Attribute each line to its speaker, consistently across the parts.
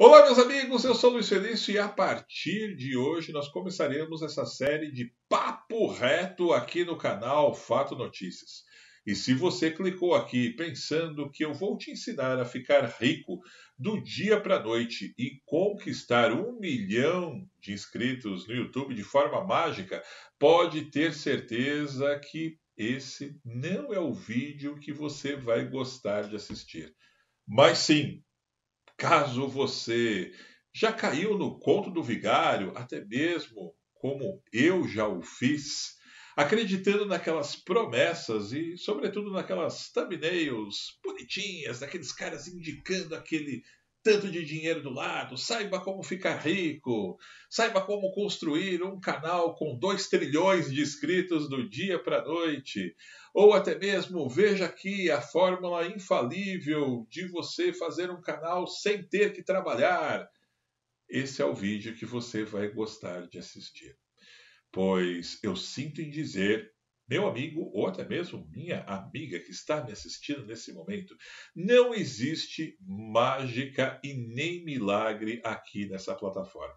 Speaker 1: Olá, meus amigos, eu sou Luiz Felício e a partir de hoje nós começaremos essa série de Papo Reto aqui no canal Fato Notícias. E se você clicou aqui pensando que eu vou te ensinar a ficar rico do dia para a noite e conquistar um milhão de inscritos no YouTube de forma mágica, pode ter certeza que esse não é o vídeo que você vai gostar de assistir. Mas sim, Caso você já caiu no conto do vigário, até mesmo como eu já o fiz, acreditando naquelas promessas e, sobretudo, naquelas thumbnails bonitinhas, daqueles caras indicando aquele tanto de dinheiro do lado, saiba como ficar rico, saiba como construir um canal com 2 trilhões de inscritos do dia para a noite, ou até mesmo veja aqui a fórmula infalível de você fazer um canal sem ter que trabalhar. Esse é o vídeo que você vai gostar de assistir, pois eu sinto em dizer meu amigo ou até mesmo minha amiga que está me assistindo nesse momento, não existe mágica e nem milagre aqui nessa plataforma.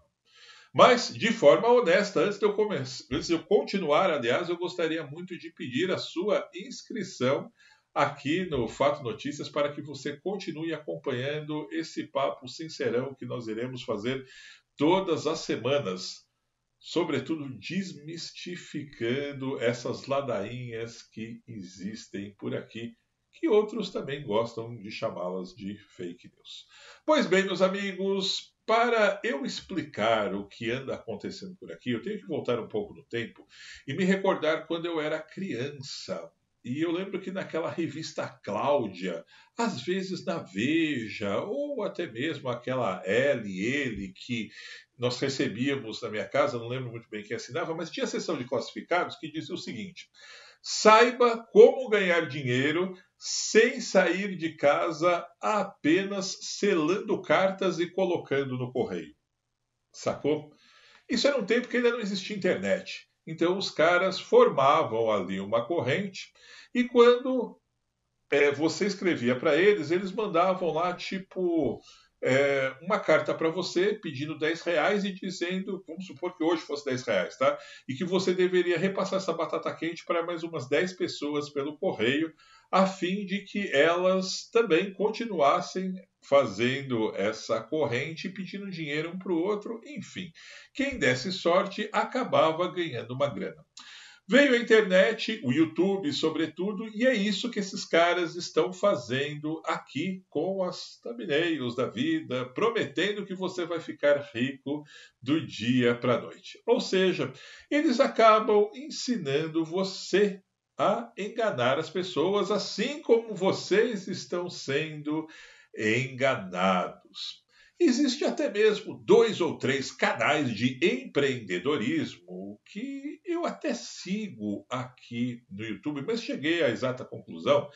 Speaker 1: Mas, de forma honesta, antes de, eu antes de eu continuar, aliás, eu gostaria muito de pedir a sua inscrição aqui no Fato Notícias para que você continue acompanhando esse papo sincerão que nós iremos fazer todas as semanas sobretudo desmistificando essas ladainhas que existem por aqui, que outros também gostam de chamá-las de fake news. Pois bem, meus amigos, para eu explicar o que anda acontecendo por aqui, eu tenho que voltar um pouco no tempo e me recordar quando eu era criança, e eu lembro que naquela revista Cláudia, às vezes na Veja, ou até mesmo aquela LL que nós recebíamos na minha casa, não lembro muito bem quem assinava, mas tinha a seção de classificados que dizia o seguinte: saiba como ganhar dinheiro sem sair de casa apenas selando cartas e colocando no correio. Sacou? Isso era um tempo que ainda não existia internet. Então, os caras formavam ali uma corrente, e quando é, você escrevia para eles, eles mandavam lá, tipo, é, uma carta para você pedindo 10 reais e dizendo, vamos supor que hoje fosse 10 reais, tá? E que você deveria repassar essa batata quente para mais umas 10 pessoas pelo correio a fim de que elas também continuassem fazendo essa corrente, pedindo dinheiro um para o outro, enfim. Quem desse sorte acabava ganhando uma grana. Veio a internet, o YouTube, sobretudo, e é isso que esses caras estão fazendo aqui com as thumbnails da vida, prometendo que você vai ficar rico do dia para a noite. Ou seja, eles acabam ensinando você a enganar as pessoas, assim como vocês estão sendo enganados. Existe até mesmo dois ou três canais de empreendedorismo que eu até sigo aqui no YouTube, mas cheguei à exata conclusão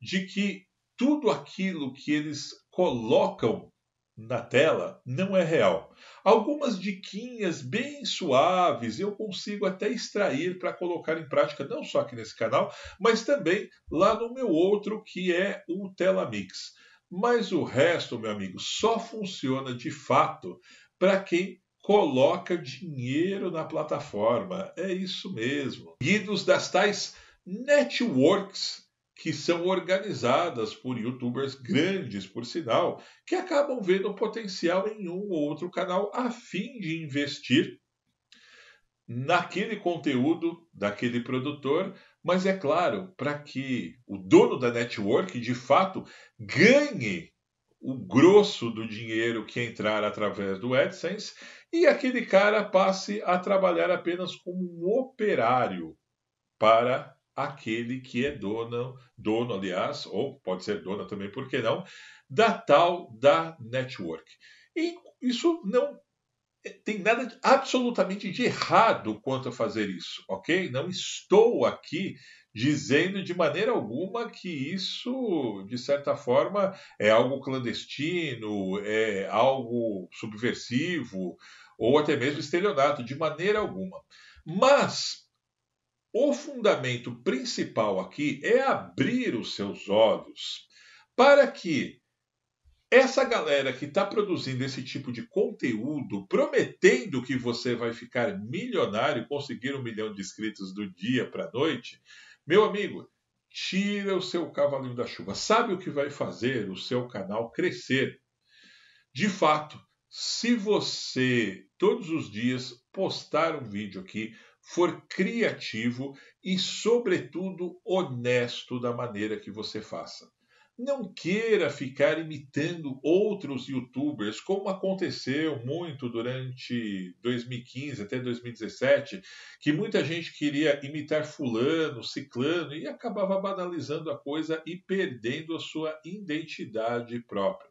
Speaker 1: de que tudo aquilo que eles colocam na tela não é real. Algumas diquinhas bem suaves eu consigo até extrair para colocar em prática não só aqui nesse canal, mas também lá no meu outro que é o Telamix. Mas o resto, meu amigo, só funciona de fato para quem coloca dinheiro na plataforma. É isso mesmo. Guidos das tais networks que são organizadas por youtubers grandes, por sinal, que acabam vendo potencial em um ou outro canal a fim de investir naquele conteúdo daquele produtor, mas é claro, para que o dono da network de fato ganhe o grosso do dinheiro que entrar através do AdSense e aquele cara passe a trabalhar apenas como um operário para aquele que é dono, dono, aliás, ou pode ser dona também, por que não, da tal da network. E isso não tem nada absolutamente de errado quanto a fazer isso, ok? Não estou aqui dizendo de maneira alguma que isso, de certa forma, é algo clandestino, é algo subversivo ou até mesmo estelionato, de maneira alguma. Mas o fundamento principal aqui é abrir os seus olhos para que essa galera que está produzindo esse tipo de conteúdo, prometendo que você vai ficar milionário, conseguir um milhão de inscritos do dia para a noite, meu amigo, tira o seu cavalinho da chuva. Sabe o que vai fazer o seu canal crescer? De fato, se você todos os dias postar um vídeo aqui for criativo e, sobretudo, honesto da maneira que você faça. Não queira ficar imitando outros youtubers, como aconteceu muito durante 2015 até 2017, que muita gente queria imitar Fulano, Ciclano e acabava banalizando a coisa e perdendo a sua identidade própria.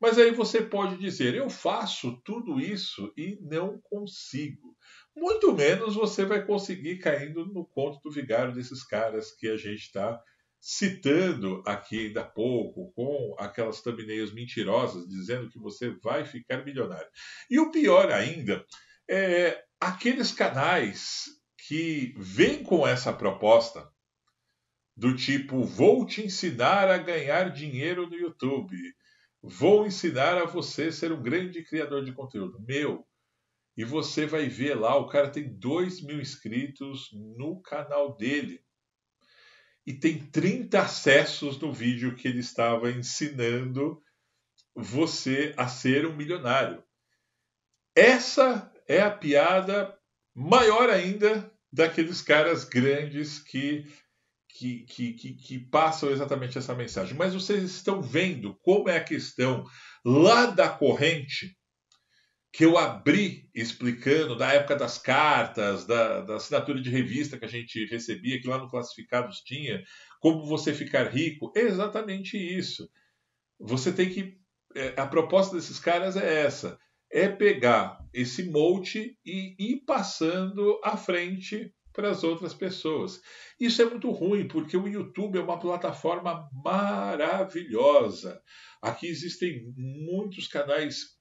Speaker 1: Mas aí você pode dizer: eu faço tudo isso e não consigo muito menos você vai conseguir caindo no conto do vigário desses caras que a gente está citando aqui ainda há pouco, com aquelas thumbnails mentirosas dizendo que você vai ficar milionário. E o pior ainda é aqueles canais que vêm com essa proposta do tipo vou te ensinar a ganhar dinheiro no YouTube, vou ensinar a você ser um grande criador de conteúdo. Meu, e você vai ver lá, o cara tem 2 mil inscritos no canal dele. E tem 30 acessos no vídeo que ele estava ensinando você a ser um milionário. Essa é a piada maior ainda daqueles caras grandes que que, que, que, que, passam exatamente essa mensagem. Mas vocês estão vendo como é a questão lá da corrente que eu abri explicando da época das cartas, da, da, assinatura de revista que a gente recebia, que lá no Classificados tinha, como você ficar rico, é exatamente isso. Você tem que. É, a proposta desses caras é essa: é pegar esse molde e ir passando à frente para as outras pessoas. Isso é muito ruim, porque o YouTube é uma plataforma maravilhosa. Aqui existem muitos canais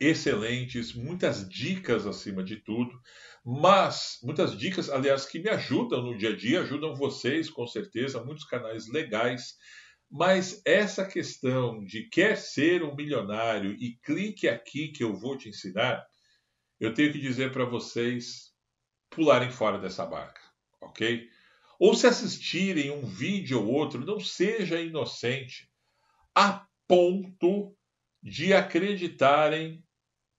Speaker 1: excelentes, muitas dicas acima de tudo, mas muitas dicas, aliás, que me ajudam no dia a dia, ajudam vocês com certeza, muitos canais legais. Mas essa questão de quer ser um milionário e clique aqui que eu vou te ensinar, eu tenho que dizer para vocês pularem fora dessa barca, ok? Ou se assistirem um vídeo ou outro, não seja inocente a ponto de acreditarem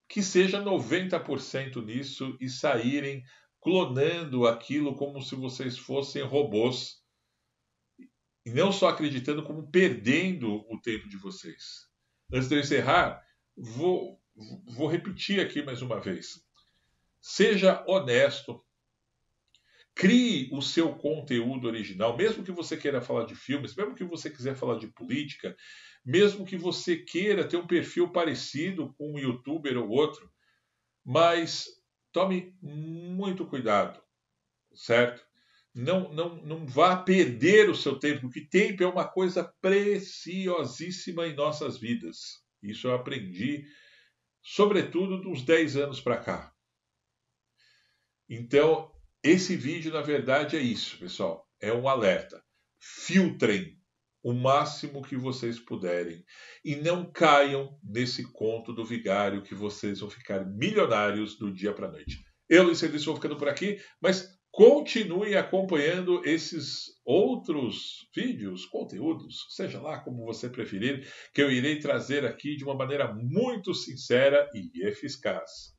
Speaker 1: que seja 90% nisso e saírem clonando aquilo como se vocês fossem robôs. E não só acreditando, como perdendo o tempo de vocês. Antes de eu encerrar, vou, vou repetir aqui mais uma vez. Seja honesto, Crie o seu conteúdo original, mesmo que você queira falar de filmes, mesmo que você quiser falar de política, mesmo que você queira ter um perfil parecido com um youtuber ou outro, mas tome muito cuidado, certo? Não, não, não vá perder o seu tempo, porque tempo é uma coisa preciosíssima em nossas vidas. Isso eu aprendi, sobretudo, dos 10 anos para cá. Então, esse vídeo, na verdade, é isso, pessoal. É um alerta. Filtrem o máximo que vocês puderem e não caiam nesse conto do vigário que vocês vão ficar milionários do dia para a noite. Eu, Luiz Henrique, vou ficando por aqui, mas continue acompanhando esses outros vídeos, conteúdos, seja lá como você preferir, que eu irei trazer aqui de uma maneira muito sincera e eficaz.